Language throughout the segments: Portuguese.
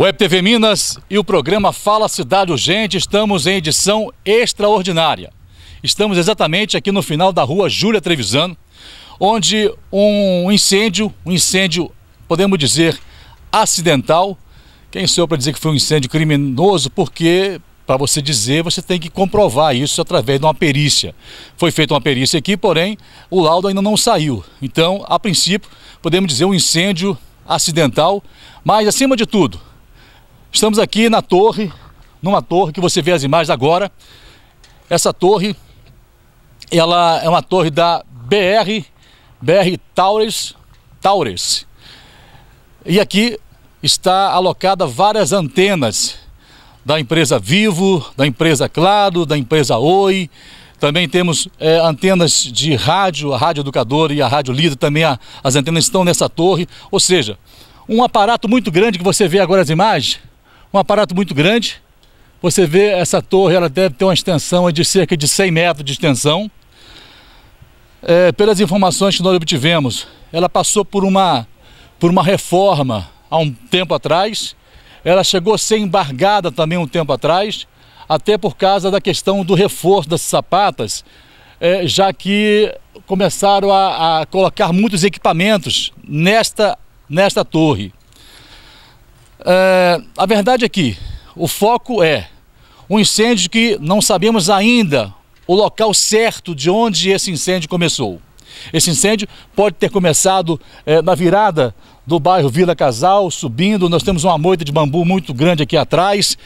Web TV Minas e o programa Fala Cidade Urgente estamos em edição extraordinária. Estamos exatamente aqui no final da rua Júlia Trevisan, onde um incêndio, um incêndio, podemos dizer, acidental. Quem sou eu para dizer que foi um incêndio criminoso? Porque, para você dizer, você tem que comprovar isso através de uma perícia. Foi feita uma perícia aqui, porém, o laudo ainda não saiu. Então, a princípio, podemos dizer um incêndio acidental, mas, acima de tudo, Estamos aqui na torre, numa torre que você vê as imagens agora. Essa torre, ela é uma torre da BR, BR Towers, Towers. E aqui está alocada várias antenas da empresa Vivo, da empresa Claro, da empresa Oi. Também temos é, antenas de rádio, a Rádio Educadora e a Rádio Líder, também a, as antenas estão nessa torre. Ou seja, um aparato muito grande que você vê agora as imagens, um aparato muito grande. Você vê essa torre, ela deve ter uma extensão de cerca de 100 metros de extensão. É, pelas informações que nós obtivemos, ela passou por uma, por uma reforma há um tempo atrás. Ela chegou a ser embargada também um tempo atrás, até por causa da questão do reforço das sapatas, é, já que começaram a, a colocar muitos equipamentos nesta, nesta torre. É, a verdade é que o foco é um incêndio que não sabemos ainda o local certo de onde esse incêndio começou. Esse incêndio pode ter começado é, na virada do bairro Vila Casal, subindo, nós temos uma moita de bambu muito grande aqui atrás,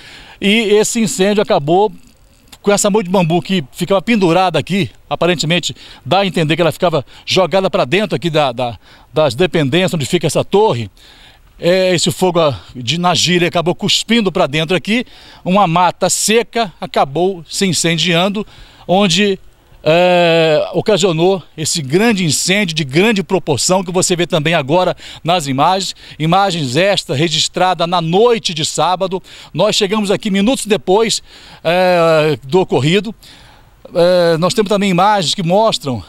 e esse incêndio acabou com essa moita de bambu que ficava pendurada aqui, aparentemente dá a entender que ela ficava jogada para dentro aqui da, da, das dependências onde fica essa torre, é, esse fogo ah, de Nagira acabou cuspindo para dentro aqui, uma mata seca acabou se incendiando, onde é, ocasionou esse grande incêndio de grande proporção que você vê também agora nas imagens. Imagens esta registrada na noite de sábado. Nós chegamos aqui minutos depois é, do ocorrido. É, nós temos também imagens que mostram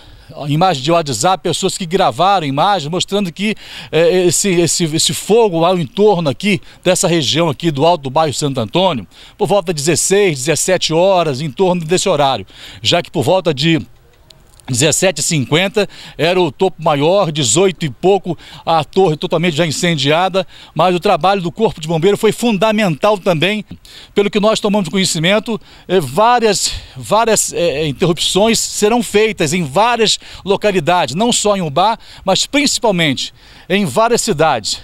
imagens de WhatsApp, pessoas que gravaram imagens mostrando que é, esse, esse, esse fogo ao entorno aqui, dessa região aqui do alto do bairro Santo Antônio, por volta de 16, 17 horas, em torno desse horário, já que por volta de 17,50 era o topo maior, 18 e pouco, a torre totalmente já incendiada, mas o trabalho do Corpo de Bombeiro foi fundamental também, pelo que nós tomamos conhecimento, eh, várias, várias é, interrupções serão feitas em várias localidades, não só em Ubá, mas principalmente em várias cidades.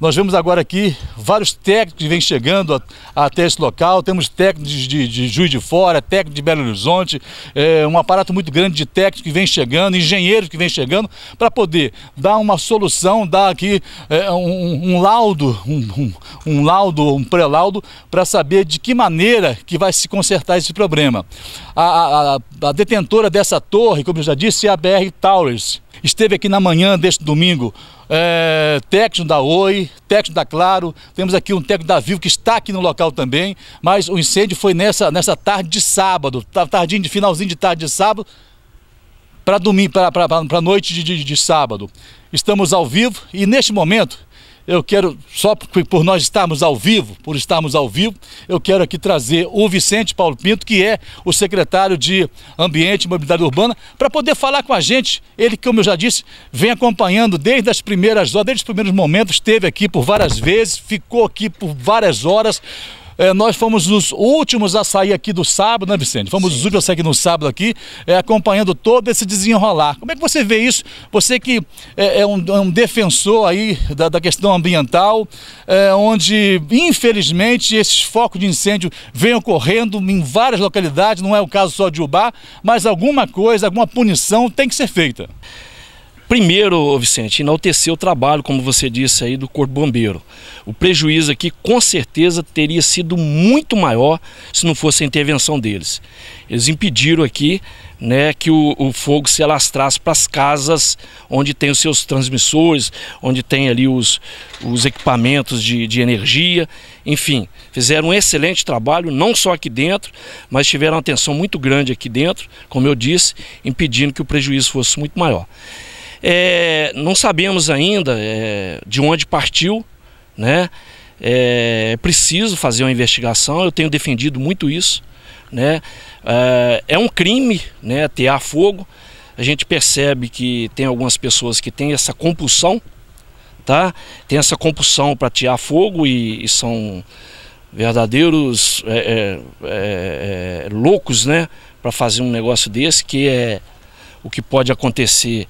Nós vemos agora aqui vários técnicos que vêm chegando a, até esse local. Temos técnicos de, de Juiz de Fora, técnicos de Belo Horizonte, é, um aparato muito grande de técnicos que vem chegando, engenheiros que vem chegando, para poder dar uma solução, dar aqui é, um, um, laudo, um, um, um laudo, um pré-laudo, para saber de que maneira que vai se consertar esse problema. A, a, a detentora dessa torre, como eu já disse, é a BR Towers. Esteve aqui na manhã deste domingo é, técnico da Oi, técnico da Claro, temos aqui um técnico da Vivo que está aqui no local também, mas o incêndio foi nessa, nessa tarde de sábado, tardinho de finalzinho de tarde de sábado, para domingo, para noite de, de, de sábado. Estamos ao vivo e neste momento eu quero, só por nós estarmos ao vivo, por estarmos ao vivo, eu quero aqui trazer o Vicente Paulo Pinto, que é o secretário de Ambiente e Mobilidade Urbana, para poder falar com a gente. Ele, como eu já disse, vem acompanhando desde as primeiras horas, desde os primeiros momentos, esteve aqui por várias vezes, ficou aqui por várias horas. É, nós fomos os últimos a sair aqui do sábado, né, Vicente? Fomos Sim. os últimos a sair aqui no sábado aqui, é, acompanhando todo esse desenrolar. Como é que você vê isso? Você que é, é, um, é um, defensor aí da, da questão ambiental, é, onde infelizmente esses focos de incêndio vêm ocorrendo em várias localidades, não é o caso só de Ubá, mas alguma coisa, alguma punição tem que ser feita. Primeiro, Vicente, enaltecer o trabalho, como você disse aí, do Corpo Bombeiro. O prejuízo aqui, com certeza, teria sido muito maior se não fosse a intervenção deles. Eles impediram aqui né, que o, o fogo se alastrasse para as casas onde tem os seus transmissores, onde tem ali os, os equipamentos de, de energia. Enfim, fizeram um excelente trabalho, não só aqui dentro, mas tiveram uma atenção muito grande aqui dentro, como eu disse, impedindo que o prejuízo fosse muito maior. É, não sabemos ainda é, de onde partiu, né? É, é preciso fazer uma investigação, eu tenho defendido muito isso. Né? É, é um crime né, atear fogo. A gente percebe que tem algumas pessoas que têm essa compulsão, tá? Tem essa compulsão para atear fogo e, e são verdadeiros é, é, é, é loucos, né? Para fazer um negócio desse, que é o que pode acontecer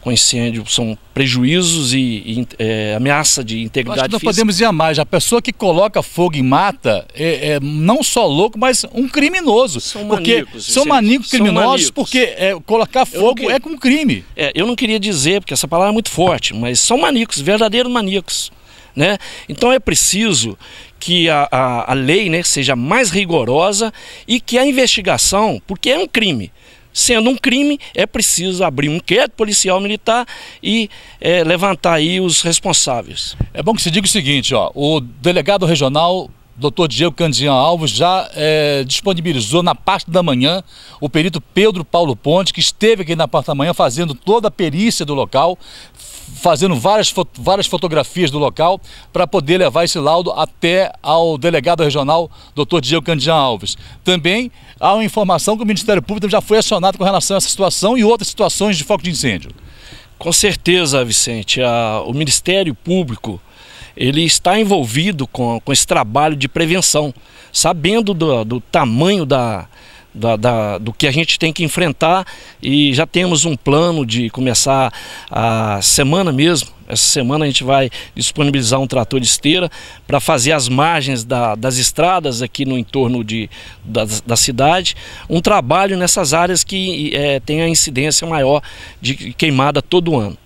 com incêndio né, são prejuízos e, e é, ameaça de integridade Acho nós podemos ir a mais. A pessoa que coloca fogo e mata é, é não só louco, mas um criminoso. São porque maníacos. São maníacos criminosos são porque é, colocar fogo que... é com crime. É, eu não queria dizer, porque essa palavra é muito forte, mas são maníacos, verdadeiros maníacos. Né? Então é preciso que a, a, a lei né, seja mais rigorosa e que a investigação, porque é um crime, Sendo um crime, é preciso abrir um inquérito policial militar e é, levantar aí os responsáveis. É bom que se diga o seguinte, ó, o delegado regional Doutor Diego Candian Alves já é, disponibilizou na parte da manhã o perito Pedro Paulo Ponte, que esteve aqui na parte da manhã fazendo toda a perícia do local, fazendo várias, foto, várias fotografias do local para poder levar esse laudo até ao delegado regional, doutor Diego Candian Alves. Também há uma informação que o Ministério Público já foi acionado com relação a essa situação e outras situações de foco de incêndio. Com certeza, Vicente. A, o Ministério Público ele está envolvido com, com esse trabalho de prevenção, sabendo do, do tamanho da, da, da, do que a gente tem que enfrentar e já temos um plano de começar a semana mesmo essa semana a gente vai disponibilizar um trator de esteira para fazer as margens da, das estradas aqui no entorno de, da, da cidade. Um trabalho nessas áreas que é, tem a incidência maior de queimada todo ano.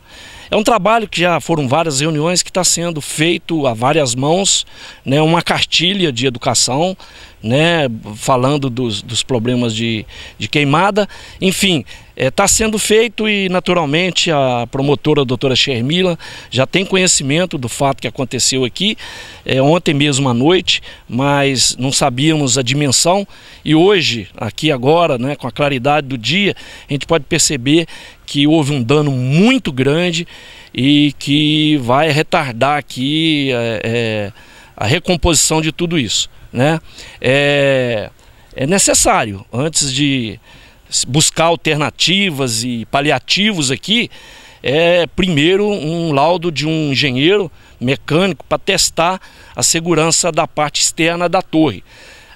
É um trabalho que já foram várias reuniões que está sendo feito a várias mãos, né, uma cartilha de educação, né, falando dos, dos problemas de, de queimada. Enfim, está é, tá sendo feito e naturalmente a promotora a doutora Shermila já tem conhecimento do fato que aconteceu aqui é, ontem mesmo à noite, mas não sabíamos a dimensão e hoje, aqui agora, né, com a claridade do dia, a gente pode perceber que houve um dano muito grande e que vai retardar aqui é, é, a recomposição de tudo isso. Né? É, é necessário, antes de buscar alternativas e paliativos aqui, é primeiro um laudo de um engenheiro mecânico para testar a segurança da parte externa da torre.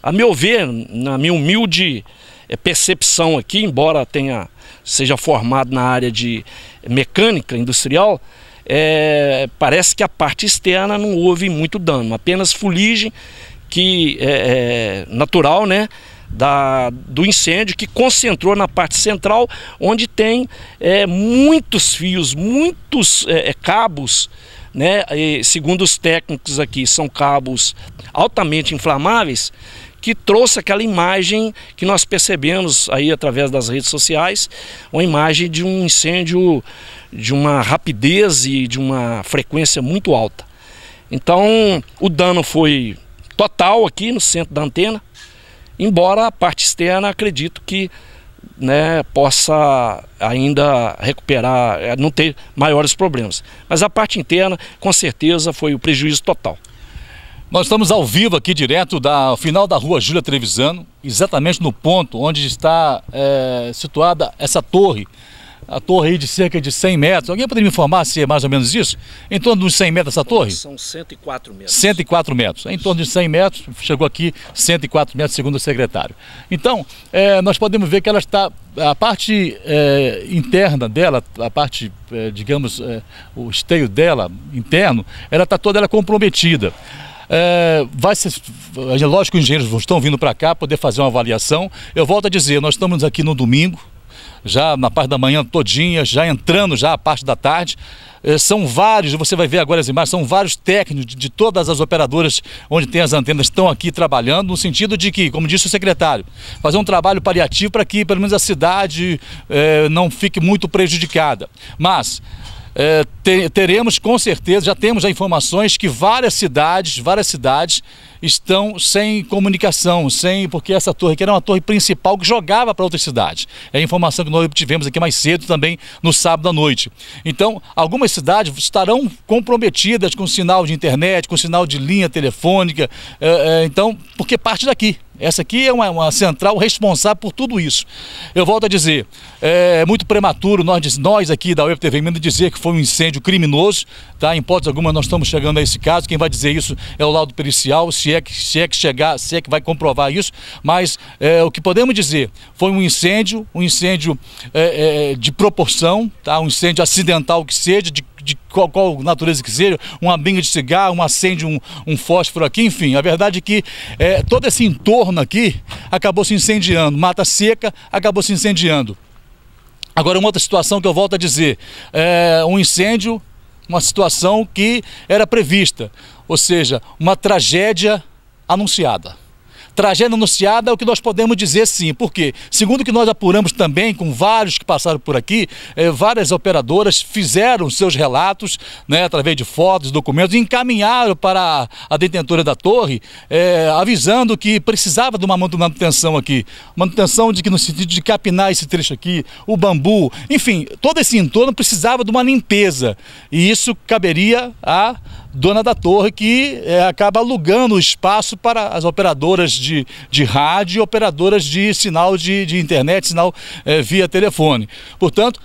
A meu ver, na minha humilde é, percepção aqui, embora tenha seja formado na área de mecânica industrial, é, parece que a parte externa não houve muito dano, apenas fuligem que é, é natural, né? Da, do incêndio que concentrou na parte central, onde tem é, muitos fios, muitos é, é cabos, né? E, segundo os técnicos aqui, são cabos altamente inflamáveis que trouxe aquela imagem que nós percebemos aí através das redes sociais, uma imagem de um incêndio de uma rapidez e de uma frequência muito alta. Então, o dano foi total aqui no centro da antena, embora a parte externa acredito que né, possa ainda recuperar, eh, não ter maiores problemas. Mas a parte interna, com certeza, foi o prejuízo total. Nós estamos ao vivo aqui, direto da final da rua Júlia Trevisano, exatamente no ponto onde está é, situada essa torre, a torre aí de cerca de 100 metros. Alguém poderia me informar se é mais ou menos isso? Em torno dos 100 metros essa torre? São 104 metros. 104 metros. É em torno de 100 metros, chegou aqui 104 metros, segundo o secretário. Então, é, nós podemos ver que ela está, a parte é, interna dela, a parte, é, digamos, é, o esteio dela, interno, ela está toda ela comprometida. É, vai ser, é, lógico que os engenheiros estão vindo para cá poder fazer uma avaliação. Eu volto a dizer, nós estamos aqui no domingo, já na parte da manhã todinha, já entrando já a parte da tarde. É, são vários, você vai ver agora as imagens, são vários técnicos de todas as operadoras onde tem as antenas estão aqui trabalhando, no sentido de que, como disse o secretário, fazer um trabalho paliativo para que pelo menos a cidade é, não fique muito prejudicada. Mas é, te, teremos com certeza, já temos as informações que várias cidades, várias cidades estão sem comunicação, sem porque essa torre aqui era uma torre principal que jogava para outras cidades. É a informação que nós obtivemos aqui mais cedo também no sábado à noite. Então, algumas cidades estarão comprometidas com sinal de internet, com sinal de linha telefônica, é, é, então, porque parte daqui, essa aqui é uma, uma, central responsável por tudo isso. Eu volto a dizer, é muito prematuro nós, nós aqui da UFTV Minas dizer que foi um incêndio criminoso, tá? Em hipótese alguma nós estamos chegando a esse caso, quem vai dizer isso é o laudo pericial, se é que, se é que chegar, se é que vai comprovar isso, mas é, o que podemos dizer, foi um incêndio, um incêndio é, é, de proporção, tá? Um incêndio acidental que seja, de de qual, qual, natureza que seja, uma binga de cigarro, um acende um, um fósforo aqui, enfim. A verdade é que é, todo esse entorno aqui acabou se incendiando. Mata seca acabou se incendiando. Agora, uma outra situação que eu volto a dizer: é um incêndio, uma situação que era prevista, ou seja, uma tragédia anunciada. Tragédia anunciada é o que nós podemos dizer sim, porque, segundo o que nós apuramos também com vários que passaram por aqui, eh, várias operadoras fizeram seus relatos, né, através de fotos, documentos, e encaminharam para a detentora da torre, eh, avisando que precisava de uma manutenção aqui. Manutenção de que no sentido de capinar esse trecho aqui, o bambu, enfim, todo esse entorno precisava de uma limpeza. E isso caberia a dona da torre que é, acaba alugando o espaço para as operadoras de, de rádio e operadoras de sinal de, de internet, sinal é, via telefone. Portanto,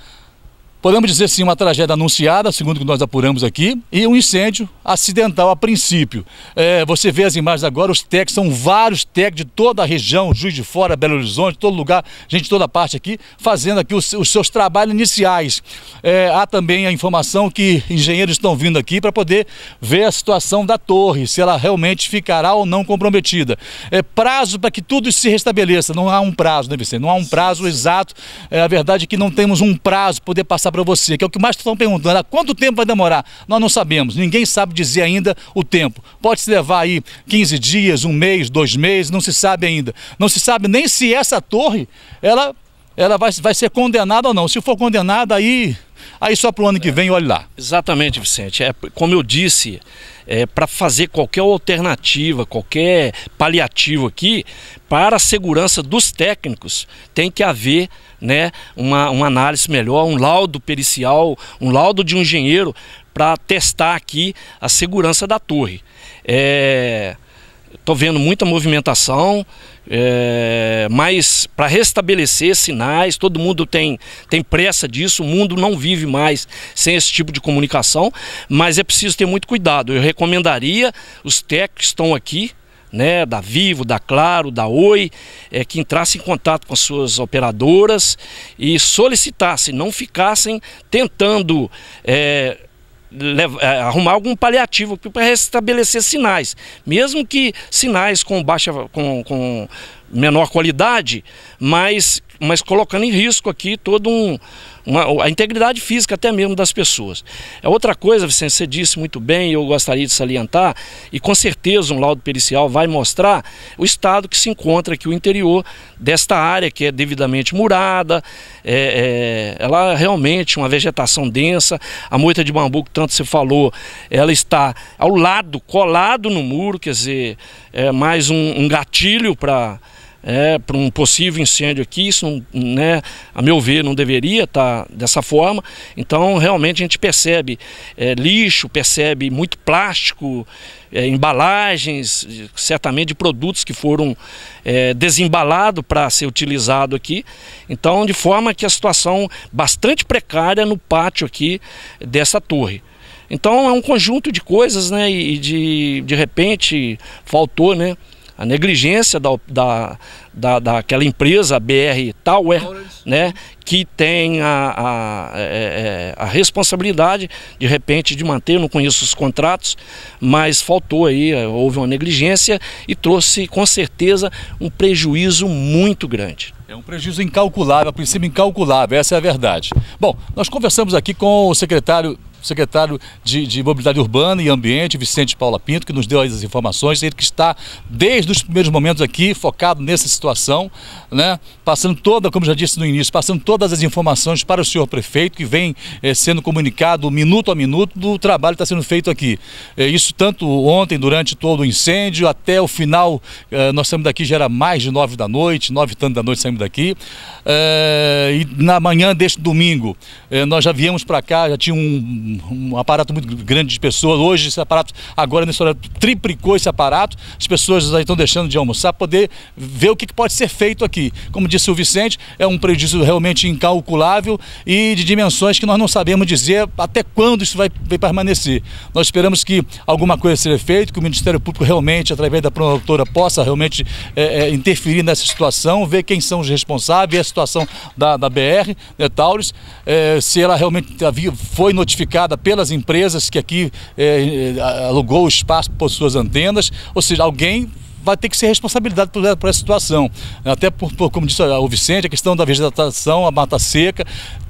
Podemos dizer sim uma tragédia anunciada, segundo o que nós apuramos aqui, e um incêndio acidental a princípio. É, você vê as imagens agora, os techs, são vários techs de toda a região, Juiz de Fora, Belo Horizonte, todo lugar, gente de toda parte aqui, fazendo aqui os, os seus trabalhos iniciais. É, há também a informação que engenheiros estão vindo aqui para poder ver a situação da torre, se ela realmente ficará ou não comprometida. É, prazo para que tudo se restabeleça, não há um prazo, né Vicente? Não há um prazo exato, é, a verdade é que não temos um prazo para poder passar para você, que é o que mais estão perguntando. Há quanto tempo vai demorar? Nós não sabemos, ninguém sabe dizer ainda o tempo. Pode se levar aí 15 dias, um mês, dois meses, não se sabe ainda. Não se sabe nem se essa torre, ela ela vai, vai ser condenada ou não. Se for condenada, aí, aí só para o ano que é. vem, olhe lá. Exatamente, Vicente. É, como eu disse, é, para fazer qualquer alternativa, qualquer paliativo aqui, para a segurança dos técnicos, tem que haver né, uma, uma análise melhor, um laudo pericial, um laudo de um engenheiro para testar aqui a segurança da torre. É, Estou vendo muita movimentação, é, mas para restabelecer sinais, todo mundo tem, tem pressa disso, o mundo não vive mais sem esse tipo de comunicação, mas é preciso ter muito cuidado. Eu recomendaria os técnicos que estão aqui, né, da Vivo, da Claro, da Oi, é, que entrassem em contato com as suas operadoras e solicitassem, não ficassem tentando. É, levar, é, arrumar algum paliativo para restabelecer sinais. Mesmo que sinais com baixa, com, com menor qualidade, mas, mas colocando em risco aqui todo um uma, a integridade física até mesmo das pessoas. É outra coisa, Vicente, você disse muito bem, eu gostaria de salientar, e com certeza um laudo pericial vai mostrar o estado que se encontra aqui o interior desta área que é devidamente murada, é, é, ela é realmente uma vegetação densa, a moita de bambu que tanto se falou, ela está ao lado, colado no muro, quer dizer, é mais um, um gatilho para é, para um possível incêndio aqui. Isso, né, a meu ver, não deveria estar tá dessa forma. Então, realmente, a gente percebe é, lixo, percebe muito plástico, é, embalagens, certamente de produtos que foram é, desembalados para ser utilizado aqui. Então, de forma que a situação bastante precária no pátio aqui dessa torre. Então é um conjunto de coisas, né? E de, de repente faltou, né? a negligência da, da, da, daquela empresa BR Tower, é, né, que tem a, a, é, é, a, responsabilidade, de repente, de manter, não conheço os contratos, mas faltou aí, é, houve uma negligência e trouxe, com certeza, um prejuízo muito grande. É um prejuízo incalculável, a princípio incalculável, essa é a verdade. Bom, nós conversamos aqui com o secretário secretário de, de, Mobilidade Urbana e Ambiente, Vicente Paula Pinto, que nos deu as informações, ele que está desde os primeiros momentos aqui focado nessa situação, né? passando toda, como já disse no início, passando todas as informações para o senhor prefeito, que vem eh, sendo comunicado minuto a minuto do trabalho que está sendo feito aqui. Eh, isso tanto ontem, durante todo o incêndio, até o final, eh, nós saímos daqui já era mais de nove da noite, nove e tanto da noite saímos daqui, e na manhã deste domingo, nós já viemos para cá, já tinha um um, aparato muito grande de pessoas. Hoje, esse aparato, agora nesse horário, triplicou esse aparato. As pessoas estão deixando de almoçar para poder ver o que pode ser feito aqui. Como disse o Vicente, é um prejuízo realmente incalculável e de dimensões que nós não sabemos dizer até quando isso vai, vai permanecer. Nós esperamos que alguma coisa seja feita, que o Ministério Público realmente, através da promotora, possa realmente é, é, interferir nessa situação, ver quem são os responsáveis, a situação da, da BR, né, é, se ela realmente havia, foi notificada pelas empresas que aqui é, alugou o espaço por suas antenas, ou seja, alguém vai ter que ser responsabilidade por, por essa situação. Até por, por, como disse o Vicente, a questão da vegetação, a mata seca,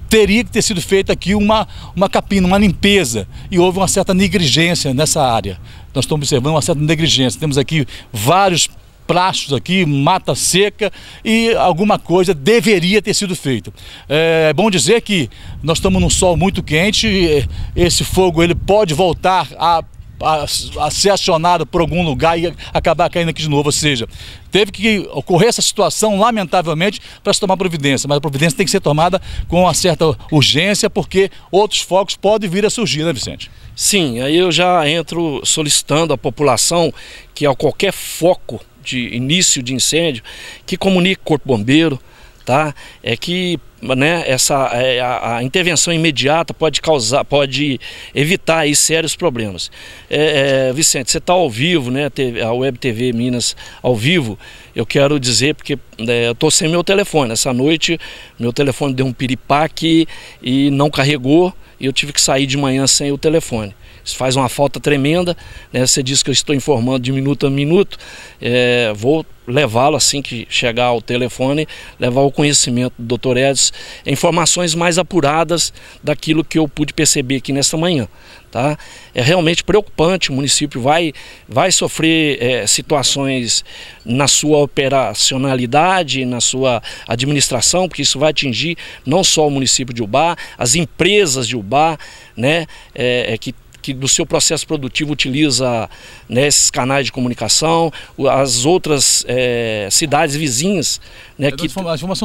teria que ter sido feita aqui uma, uma capina, uma limpeza. E houve uma certa negligência nessa área. Nós estamos observando uma certa negligência. Temos aqui vários plásticos aqui, mata seca e alguma coisa deveria ter sido feita. É bom dizer que nós estamos num sol muito quente, esse fogo ele pode voltar a a, a, ser acionado por algum lugar e acabar caindo aqui de novo. Ou seja, teve que ocorrer essa situação, lamentavelmente, para se tomar providência. Mas a providência tem que ser tomada com uma certa urgência, porque outros focos podem vir a surgir, né, Vicente? Sim, aí eu já entro solicitando à população que a qualquer foco de início de incêndio, que comunique o Corpo Bombeiro, tá? É que né, essa é, a, a, intervenção imediata pode causar, pode evitar aí sérios problemas. É, é, Vicente, você está ao vivo, né? A Web TV Minas ao vivo. Eu quero dizer porque é, eu estou sem meu telefone. Essa noite meu telefone deu um piripaque e não carregou e eu tive que sair de manhã sem o telefone. Isso faz uma falta tremenda. Né? Você disse que eu estou informando de minuto a minuto. É, vou levá-lo assim que chegar ao telefone, levar o conhecimento do Dr. Edson, informações mais apuradas daquilo que eu pude perceber aqui nesta manhã. Tá? É realmente preocupante, o município vai, vai sofrer é, situações na sua operacionalidade, na sua administração, porque isso vai atingir não só o município de Ubá, as empresas de Ubá, né, é, é que que do seu processo produtivo utiliza né, esses canais de comunicação, as outras é, cidades vizinhas. Né, é, que... A informação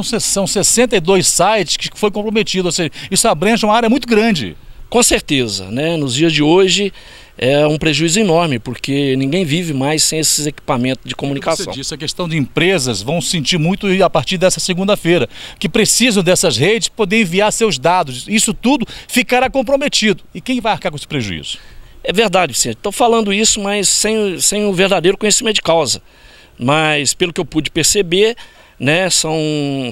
são 62 sites que foi comprometido, ou seja, isso abrange uma área muito grande. Com certeza, né? Nos dias de hoje, é um prejuízo enorme, porque ninguém vive mais sem esses equipamentos de comunicação. Como você disse, a questão de empresas vão sentir muito a partir dessa segunda-feira, que precisam dessas redes poder enviar seus dados. Isso tudo ficará comprometido. E quem vai arcar com esse prejuízo? É verdade, Vicente. Estou falando isso, mas sem, sem o um verdadeiro conhecimento de causa. Mas, pelo que eu pude perceber, né, são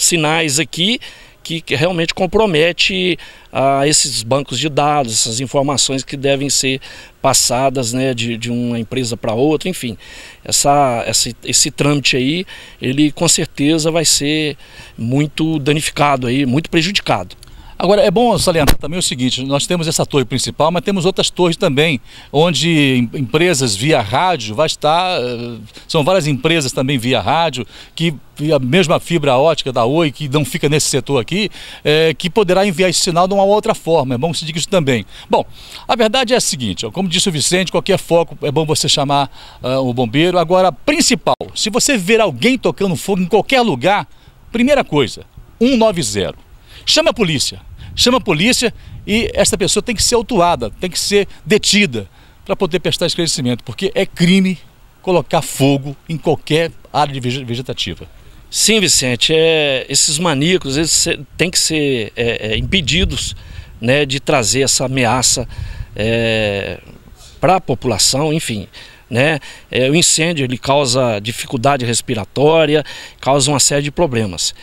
sinais aqui que, que realmente compromete a esses bancos de dados, essas informações que devem ser passadas né, de, de uma empresa para outra, enfim. Essa, essa, esse trâmite aí, ele com certeza vai ser muito danificado, aí, muito prejudicado. Agora, é bom salientar também o seguinte: nós temos essa torre principal, mas temos outras torres também, onde empresas via rádio vai estar. Eh, são várias empresas também via rádio, que a mesma fibra ótica da Oi, que não fica nesse setor aqui, é, que poderá enviar esse sinal de uma outra forma. É bom que se diga isso também. Bom, a verdade é a seguinte: como disse o Vicente, qualquer foco é bom você chamar uh, o bombeiro. Agora, principal: se você ver alguém tocando fogo em qualquer lugar, primeira coisa, 190. Chama a polícia. Chama a polícia e essa pessoa tem que ser autuada, tem que ser detida para poder prestar esclarecimento, porque é crime colocar fogo em qualquer área vegetativa. Sim, Vicente, é, esses maníacos eles têm que ser é, é, impedidos né, de trazer essa ameaça é, para a população, enfim. Né? É, o incêndio ele causa dificuldade respiratória, causa uma série de problemas.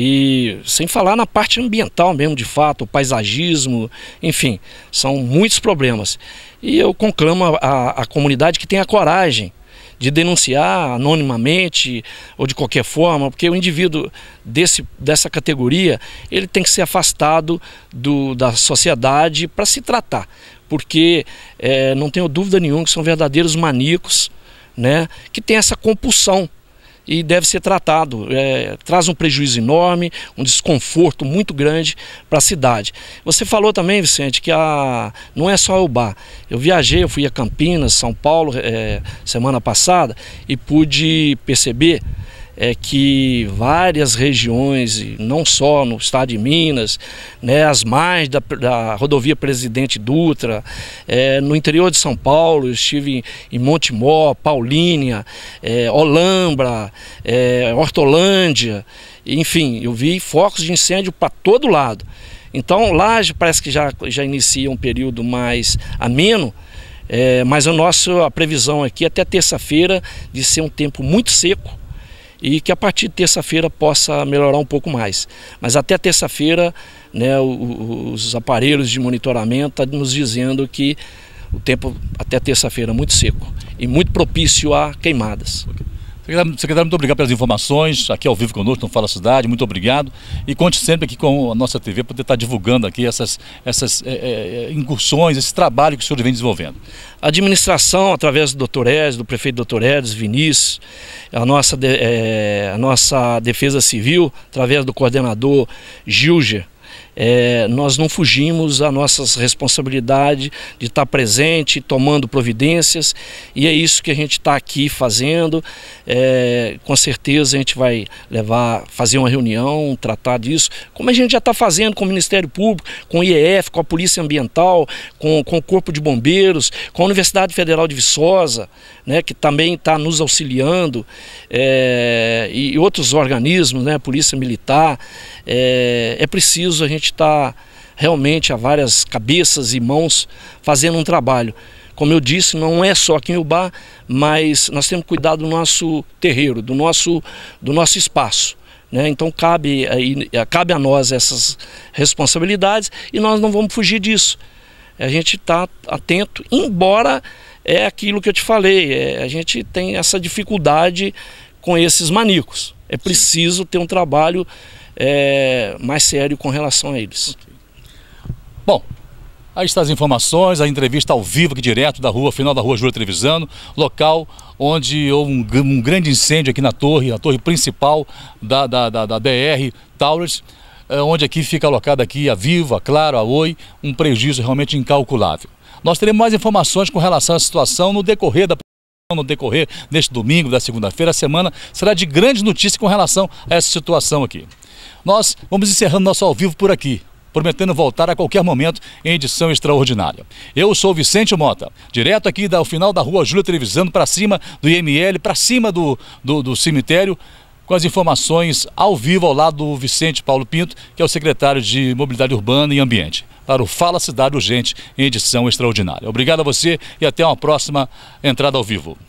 E sem falar na parte ambiental mesmo, de fato, o paisagismo, enfim, são muitos problemas. E eu conclamo a, a comunidade que tenha coragem de denunciar anonimamente ou de qualquer forma, porque o indivíduo desse, dessa categoria ele tem que ser afastado do, da sociedade para se tratar, porque é, não tenho dúvida nenhuma que são verdadeiros maníacos né, que têm essa compulsão e deve ser tratado. É, traz um prejuízo enorme, um desconforto muito grande para a cidade. Você falou também, Vicente, que a, não é só o bar. Eu viajei, eu fui a Campinas, São Paulo, é, semana passada, e pude perceber é que várias regiões, não só no estado de Minas, né, as mais da, da rodovia Presidente Dutra, é, no interior de São Paulo, estive em Montemó, Paulínia, é, Olambra, é, Hortolândia, enfim, eu vi focos de incêndio para todo lado. Então, lá parece que já, já inicia um período mais ameno, é, mas a nossa a previsão aqui é até terça-feira de ser um tempo muito seco, e que a partir de terça-feira possa melhorar um pouco mais. Mas até terça-feira, né, os aparelhos de monitoramento estão tá nos dizendo que o tempo até terça-feira é muito seco e muito propício a queimadas. Secretário, secretário, muito obrigado pelas informações, aqui ao vivo conosco, no Fala Cidade, muito obrigado. E conte sempre aqui com a nossa TV, poder estar tá divulgando aqui essas, essas é, é, é, incursões, esse trabalho que o senhor vem desenvolvendo. A administração, através do Dr. Edes, do prefeito Dr. Edes, Vinícius, a nossa, é, a nossa Defesa Civil, através do coordenador Gilger, é, nós não fugimos à nossa responsabilidade de estar presente, tomando providências, e é isso que a gente está aqui fazendo. É, com certeza a gente vai levar, fazer uma reunião, tratar disso, como a gente já está fazendo com o Ministério Público, com o IEF, com a Polícia Ambiental, com, com o Corpo de Bombeiros, com a Universidade Federal de Viçosa, né, que também está nos auxiliando, é, e outros organismos, né, Polícia Militar. é, é preciso a gente está realmente a várias cabeças e mãos fazendo um trabalho. Como eu disse, não é só aqui em Uba mas nós temos que cuidar do nosso terreiro, do nosso, do nosso espaço. Né? Então cabe, cabe a nós essas responsabilidades e nós não vamos fugir disso. A gente está atento, embora é aquilo que eu te falei, é, a gente tem essa dificuldade com esses maníacos. É preciso ter um trabalho é, mais sério com relação a eles. Okay. Bom, Aí estão as informações, a entrevista ao vivo aqui direto da rua, final da rua Júlia Trevisano, local onde houve um, um, grande incêndio aqui na torre, na torre principal da, da, da, da DR Towers, é, onde aqui fica alocada aqui a Vivo, a Claro, a Oi, um prejuízo realmente incalculável. Nós teremos mais informações com relação à situação no decorrer da no decorrer deste domingo, da segunda-feira, a semana será de grande notícia com relação a essa situação aqui. Nós vamos encerrando nosso ao vivo por aqui, prometendo voltar a qualquer momento em edição extraordinária. Eu sou Vicente Mota, direto aqui do final da rua Júlia Televisando, para cima do IML, para cima do, do, do cemitério, com as informações ao vivo ao lado do Vicente Paulo Pinto, que é o secretário de Mobilidade Urbana e Ambiente, para o Fala Cidade Urgente em edição extraordinária. Obrigado a você e até uma próxima entrada ao vivo.